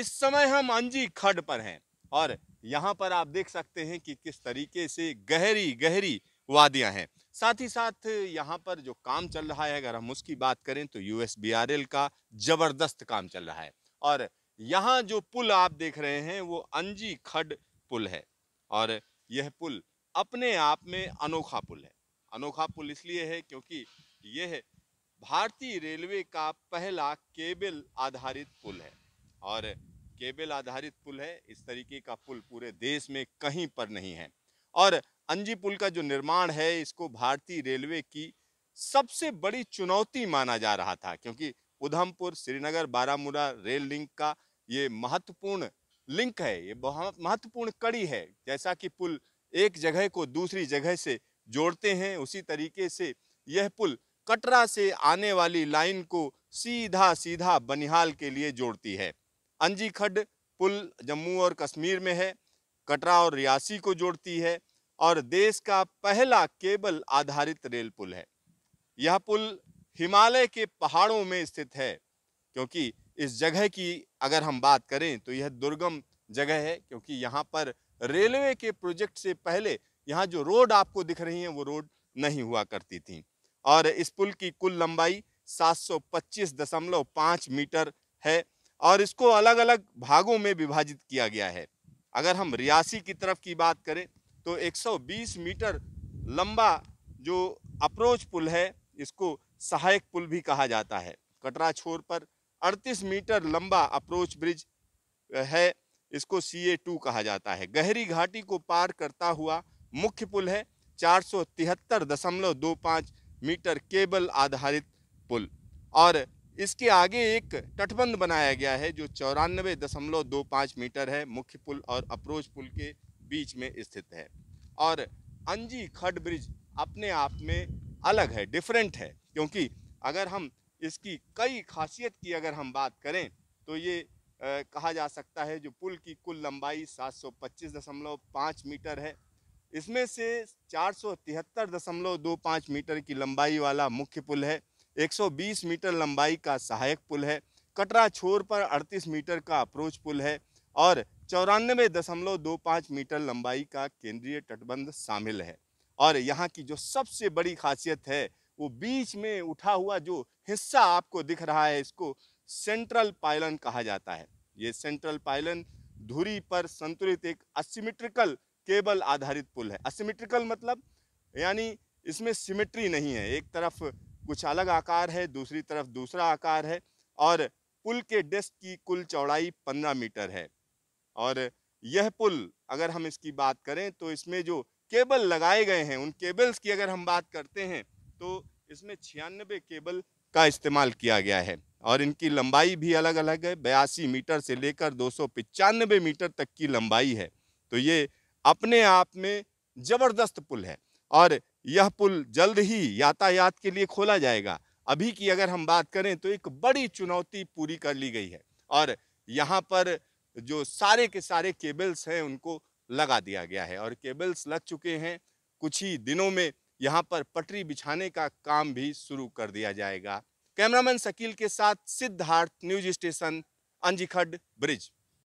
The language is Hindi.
इस समय हम अंजी खड पर हैं और यहाँ पर आप देख सकते हैं कि किस तरीके से गहरी गहरी वादियाँ हैं साथ ही साथ यहाँ पर जो काम चल रहा है अगर हम उसकी बात करें तो यू का ज़बरदस्त काम चल रहा है और यहाँ जो पुल आप देख रहे हैं वो अंजी खड पुल है और यह पुल अपने आप में अनोखा पुल है अनोखा पुल इसलिए है क्योंकि यह भारतीय रेलवे का पहला केबल आधारित पुल है और केबल आधारित पुल है इस तरीके का पुल पूरे देश में कहीं पर नहीं है और अंजी पुल का जो निर्माण है इसको भारतीय रेलवे की सबसे बड़ी चुनौती माना जा रहा था क्योंकि उधमपुर श्रीनगर बारामूला रेल लिंक का ये महत्वपूर्ण लिंक है ये बहुत महत्वपूर्ण कड़ी है जैसा कि पुल एक जगह को दूसरी जगह से जोड़ते हैं उसी तरीके से यह पुल कटरा से आने वाली लाइन को सीधा सीधा बनिहाल के लिए जोड़ती है अंजी खड्ड पुल जम्मू और कश्मीर में है कटरा और रियासी को जोड़ती है और देश का पहला केबल आधारित रेल पुल है यह पुल हिमालय के पहाड़ों में स्थित है क्योंकि इस जगह की अगर हम बात करें तो यह दुर्गम जगह है क्योंकि यहाँ पर रेलवे के प्रोजेक्ट से पहले यहाँ जो रोड आपको दिख रही हैं वो रोड नहीं हुआ करती थी और इस पुल की कुल लंबाई सात मीटर है और इसको अलग अलग भागों में विभाजित किया गया है अगर हम रियासी की तरफ की बात करें तो 120 मीटर लंबा जो अप्रोच पुल है इसको सहायक पुल भी कहा जाता है कटरा छोर पर 38 मीटर लंबा अप्रोच ब्रिज है इसको सी ए टू कहा जाता है गहरी घाटी को पार करता हुआ मुख्य पुल है चार सौ तिहत्तर दशमलव दो पाँच मीटर केबल आधारित पुल और इसके आगे एक तटबंध बनाया गया है जो चौरानवे दशमलव दो पाँच मीटर है मुख्य पुल और अप्रोच पुल के बीच में स्थित है और अंजी खड ब्रिज अपने आप में अलग है डिफरेंट है क्योंकि अगर हम इसकी कई खासियत की अगर हम बात करें तो ये आ, कहा जा सकता है जो पुल की कुल लंबाई पाँच मीटर है इसमें से चार सौ तिहत्तर दशमलव दो पाँच मीटर की लंबाई वाला मुख्य पुल है 120 मीटर लंबाई का सहायक पुल है कटरा छोर पर 38 मीटर का अप्रोच पुल है और चौरानबे दशमलव दो पाँच मीटर लंबाई का केंद्रीय तटबंध शामिल है और यहाँ की जो सबसे बड़ी खासियत है वो बीच में उठा हुआ जो हिस्सा आपको दिख रहा है इसको सेंट्रल पायलन कहा जाता है ये सेंट्रल पायलन धुरी पर संतुलित एक असिमेट्रिकल केबल आधारित पुल है असिमेट्रिकल मतलब यानी इसमें सिमेट्री नहीं है एक तरफ कुछ अलग आकार है दूसरी तरफ दूसरा आकार है और पुल के डेस्क की कुल चौड़ाई पंद्रह मीटर है और यह पुल अगर हम इसकी बात करें तो इसमें जो केबल लगाए गए हैं उन केबल्स की अगर हम बात करते हैं तो इसमें छियानबे केबल का इस्तेमाल किया गया है और इनकी लंबाई भी अलग अलग है बयासी मीटर से लेकर दो मीटर तक की लंबाई है तो ये अपने आप में ज़बरदस्त पुल है और यह पुल जल्द ही यातायात के लिए खोला जाएगा अभी की अगर हम बात करें तो एक बड़ी चुनौती पूरी कर ली गई है और यहाँ पर जो सारे के सारे केबल्स हैं उनको लगा दिया गया है और केबल्स लग चुके हैं कुछ ही दिनों में यहाँ पर पटरी बिछाने का काम भी शुरू कर दिया जाएगा कैमरामैन शकील के साथ Siddharth news station Anjikhad bridge